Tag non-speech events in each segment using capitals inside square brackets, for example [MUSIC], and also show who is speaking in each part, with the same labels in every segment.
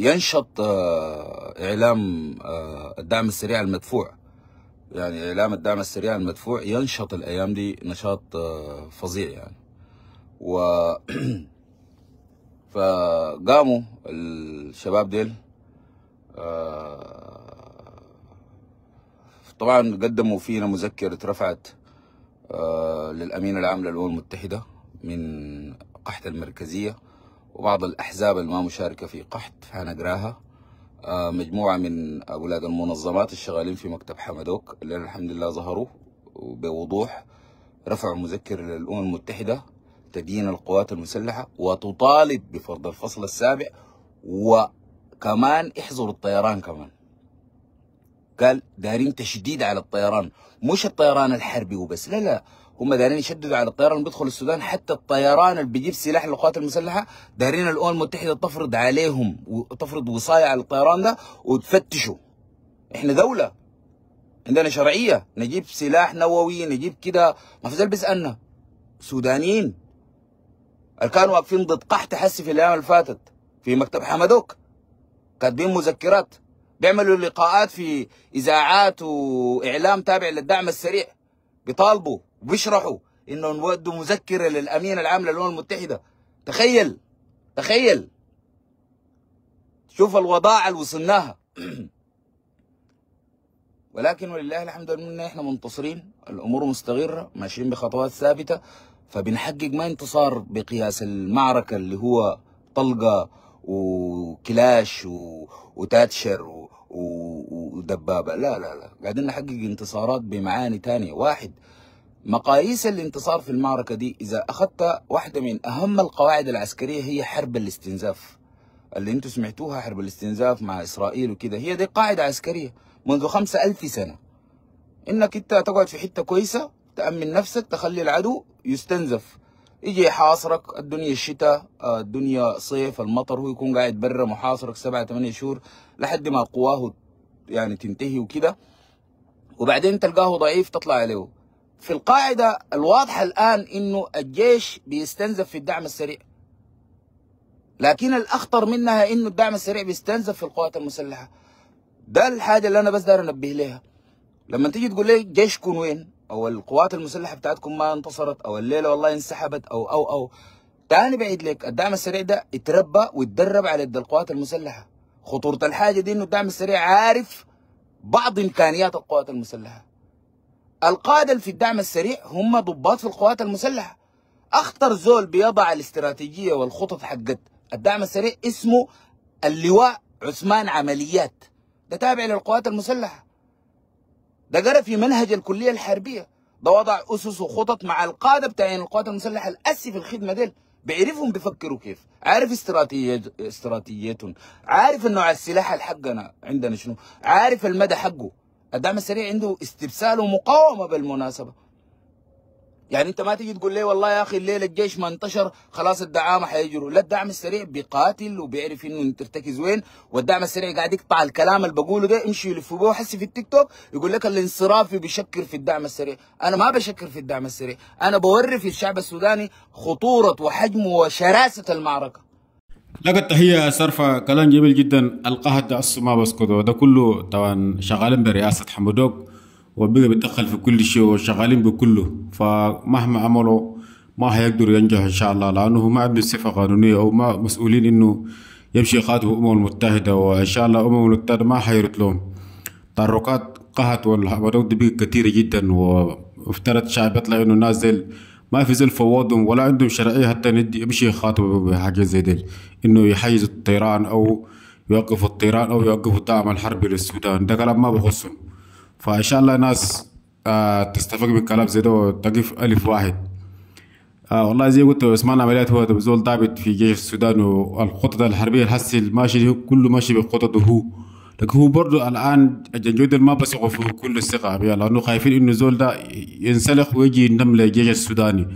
Speaker 1: ينشط آه، اعلام آه، الدعم السريع المدفوع يعني اعلام الدعم السريع المدفوع ينشط الايام دي نشاط آه، فظيع يعني و [CLEARS THROAT] فقاموا الشباب ديل طبعا قدموا فينا مذكرة رفعت للأمين العام للأمم المتحدة من قحط المركزية وبعض الأحزاب الما مشاركة في قحط فهنقراها آه، مجموعة من أولاد المنظمات الشغالين في مكتب حمدوك اللي الحمد لله ظهروا بوضوح رفعوا مذكر للأمم المتحدة تدين القوات المسلحة وتطالب بفرض الفصل السابع وكمان احظروا الطيران كمان قال دارين تشديد على الطيران مش الطيران الحربي وبس لا لا هم دارين يشددوا على الطيران اللي بيدخل السودان حتى الطيران اللي بيجيب سلاح للقوات المسلحه دارين الامم المتحده تفرض عليهم وتفرض وصايه على الطيران ده وتفتشه احنا دوله عندنا شرعيه نجيب سلاح نووي نجيب كده ما في زال بيسالنا سودانيين اللي كانوا واقفين ضد قحط حسي في الايام اللي فاتت في مكتب حمدوك كاتبين مذكرات بيعملوا لقاءات في اذاعات واعلام تابع للدعم السريع بيطالبوا وبيشرحوا انه نودوا مذكره للامين العام للامم المتحده تخيل تخيل شوف الوضاعه اللي وصلناها [CLEARS THROAT] ولكن ولله الحمد لله احنا منتصرين الامور مستغره ماشيين بخطوات ثابته فبنحقق ما انتصار بقياس المعركه اللي هو طلقه وكلاش و... وتاتشر و... و... ودبابة لا لا لا قاعدين نحقق انتصارات بمعاني تانية واحد مقاييس الانتصار في المعركة دي إذا أخذت واحدة من أهم القواعد العسكرية هي حرب الاستنزاف اللي انتم سمعتوها حرب الاستنزاف مع إسرائيل وكده هي دي قاعدة عسكرية منذ خمسة ألف سنة إنك أنت تقعد في حتة كويسة تأمن نفسك تخلي العدو يستنزف يجي يحاصرك الدنيا الشتاء آه، الدنيا صيف المطر هو يكون قاعد برا محاصرك سبعة ثمانية شهور لحد ما قواه يعني تنتهي وكده وبعدين تلقاه ضعيف تطلع عليه في القاعدة الواضحة الآن إنه الجيش بيستنزف في الدعم السريع لكن الأخطر منها إنه الدعم السريع بيستنزف في القوات المسلحة ده الحاجة اللي أنا بس داير أنبه لها لما تيجي تقول لي جيشكم وين او القوات المسلحه بتاعتكم ما انتصرت او الليله والله انسحبت او او او تاني بعيد لك الدعم السريع ده اتربى واتدرب على يد القوات المسلحه خطوره الحاجه دي انه الدعم السريع عارف بعض امكانيات القوات المسلحه القاده في الدعم السريع هم ضباط في القوات المسلحه اخطر زول بيضع الاستراتيجيه والخطط حقت الدعم السريع اسمه اللواء عثمان عمليات ده تابع للقوات المسلحه ده جرى في منهج الكليه الحربيه ده وضع اسس وخطط مع القاده بتاعين يعني القوات المسلحه الاسي في الخدمه ديل بعرفهم بيفكروا كيف عارف استراتيجيات استراتيجيتهم عارف النوع السلاح الحقنا عندنا شنو عارف المدى حقه الدعم السريع عنده استبسال ومقاومه بالمناسبه يعني انت ما تيجي تقول لي والله يا اخي الليله الجيش ما انتشر خلاص الدعامه حيجروا لا الدعم السريع بيقاتل وبيعرف انه ترتكز وين والدعم السريع قاعد يقطع الكلام اللي بقوله ده يمشي يلفوا به حسي في التيك توك يقول لك الانصرافي بيشكر في الدعم السريع انا ما بشكر في الدعم السريع انا بوري في الشعب السوداني خطوره وحجمه وشراسه المعركه
Speaker 2: لقد تحية صرفة كلام جميل جدا القهد ما بسكوتو ده كله طبعا شغالين برئاسة حمودوك وبقى بيتدخل في كل شيء وشغالين بكله فمهما عملوا ما هيقدروا ينجحوا ان شاء الله لانه ما عندهم صفه قانونيه او ما مسؤولين انه يمشي خاطب الامم المتحده وان شاء الله الامم المتحده ما حيرت لهم تحركات قهت والحوادث دي كثيره جدا وافترض شعب يطلع انه نازل ما في زل فوضهم ولا عندهم شرعيه حتى يمشي يخاطبوا بحاجه زي دي انه يحيزوا الطيران او يوقفوا الطيران او يوقفوا الدعم الحربي للسودان ده كلام ما بخصهم فان شاء الله ناس آه، تستفق بالكلام زي ده وتقف الف واحد آه والله زي قلت سمعنا عمليات هو زول ضابط في جيش السودان والخطط الحربيه الحسي الماشي كله ماشي بخططه هو لكن هو برضه الان الجنود ما بثقوا فيه كل الثقه لانه خايفين انه زول ده ينسلخ ويجي ينضم للجيش السوداني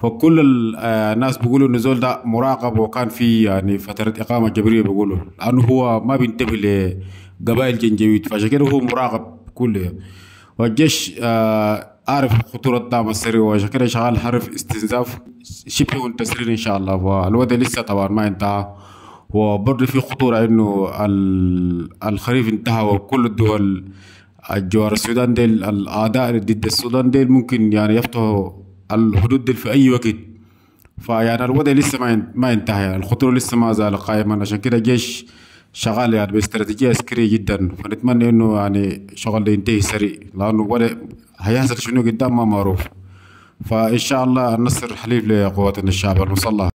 Speaker 2: فكل آه، الناس بيقولوا انه زول ده مراقب وكان في يعني فتره اقامه جبريه بيقولوا لانه هو ما بينتبه لقبائل جنجويد فعشان كده هو مراقب كل يوم والجيش آه، عارف خطورة الدعم السري وعشان كده شغال حرف استنزاف شبه التسرير إن شاء الله والوضع لسه طبعا ما انتهى وبرضه في خطورة إنه الخريف انتهى وكل الدول الجوار السودان ديل الأعداء ضد السودان ديل ممكن يعني يفتحوا الحدود ديل في أي وقت فيعني الوضع لسه ما ما انتهى يعني الخطورة لسه ما زال قائما عشان كده الجيش شغال يعني باستراتيجية عسكرية جدا فنتمنى انه يعني شغل ينتهي سريع لانه ولا هيحصل شنو قدام ما معروف فان شاء الله النصر حليف لقواتنا الشعب المسلح